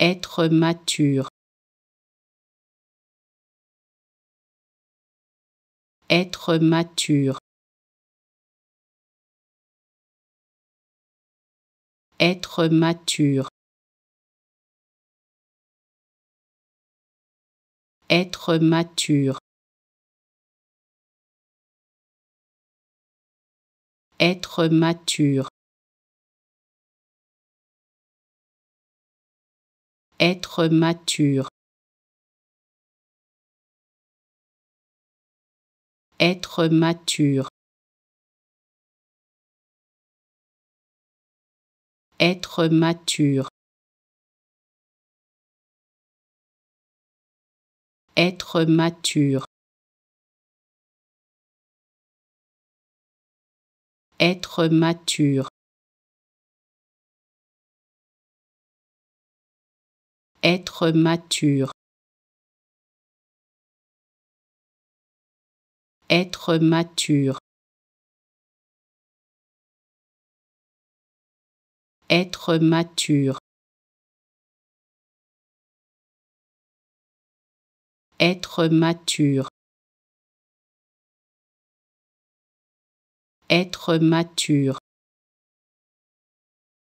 être mature. Être mature. Être mature. Être mature. Être mature. être mature. Être mature. Être mature. Être mature. Être mature. être mature. Être mature. Être mature. Être mature. Être mature.